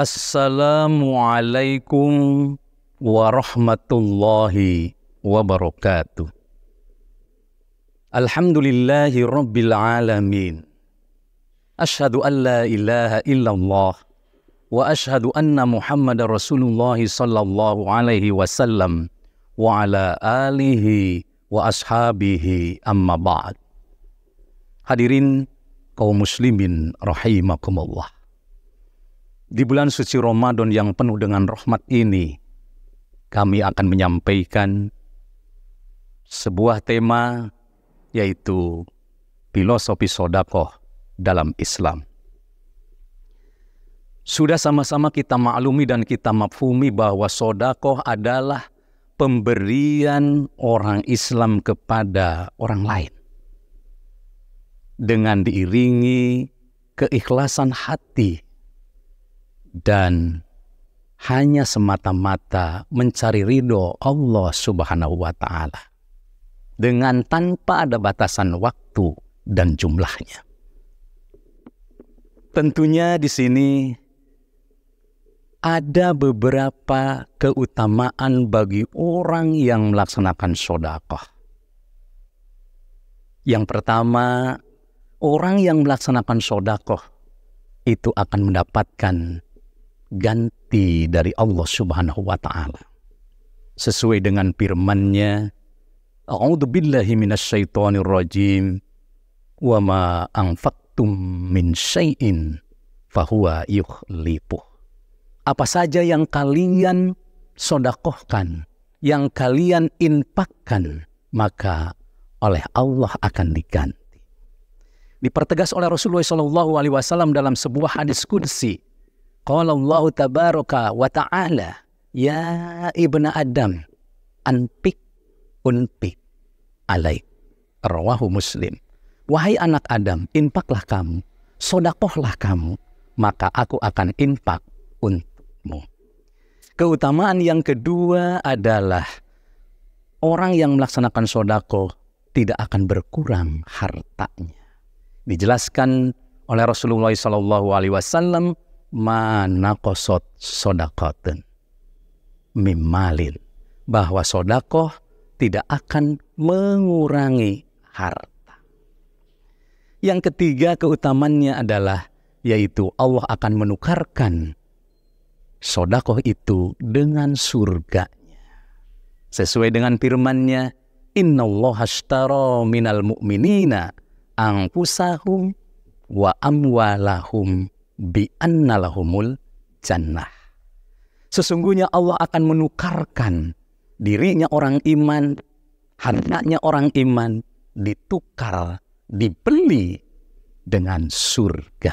Assalamualaikum warahmatullahi wabarakatuh. Alhamdulillahi rabbil alamin. Ashadu an la ilaha illallah wa ashadu anna Muhammad Rasulullah sallallahu alaihi wasallam wa ala alihi wa ashabihi amma ba'd. Hadirin kaum muslimin rahimakumullah. Di bulan suci Ramadan yang penuh dengan rahmat ini, kami akan menyampaikan sebuah tema yaitu filosofi sodakoh dalam Islam. Sudah sama-sama kita maklumi dan kita mafumi bahwa sodakoh adalah pemberian orang Islam kepada orang lain. Dengan diiringi keikhlasan hati dan hanya semata-mata mencari ridho Allah Subhanahu wa Ta'ala dengan tanpa ada batasan waktu dan jumlahnya. Tentunya di sini ada beberapa keutamaan bagi orang yang melaksanakan sodakoh. Yang pertama, orang yang melaksanakan sodakoh itu akan mendapatkan ganti dari Allah Subhanahu wa taala. Sesuai dengan firman-Nya, A'udzu billahi minasyaitonir rajim. Wa ma anfaqtum min syai'in fahuwa yukhlifuh. Apa saja yang kalian sodakohkan, yang kalian infakkan, maka oleh Allah akan diganti. Dipertegas oleh Rasulullah SAW dalam sebuah hadis kudsi Qala Allah tabaraka wa ta'ala, ya ibna Adam, anpik unpik alaik. Rawahu Muslim. Wahai anak Adam, impaklah kamu, sodakohlah kamu, maka aku akan impak untukmu. Keutamaan yang kedua adalah orang yang melaksanakan sodako tidak akan berkurang hartanya. Dijelaskan oleh Rasulullah SAW mana kosot sodakoten mimalin bahwa sodakoh tidak akan mengurangi harta. Yang ketiga keutamannya adalah yaitu Allah akan menukarkan sodakoh itu dengan surganya. Sesuai dengan firmannya, Inna Allah ashtaro minal mu'minina angfusahum wa amwalahum bi annalahumul jannah. Sesungguhnya Allah akan menukarkan dirinya orang iman, hartanya orang iman ditukar, dibeli dengan surga.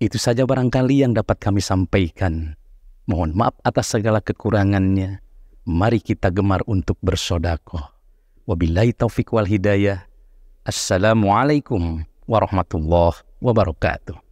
Itu saja barangkali yang dapat kami sampaikan. Mohon maaf atas segala kekurangannya. Mari kita gemar untuk bersodako. Wabillahi taufiq wal hidayah. Assalamualaikum warahmatullahi wabarakatuh.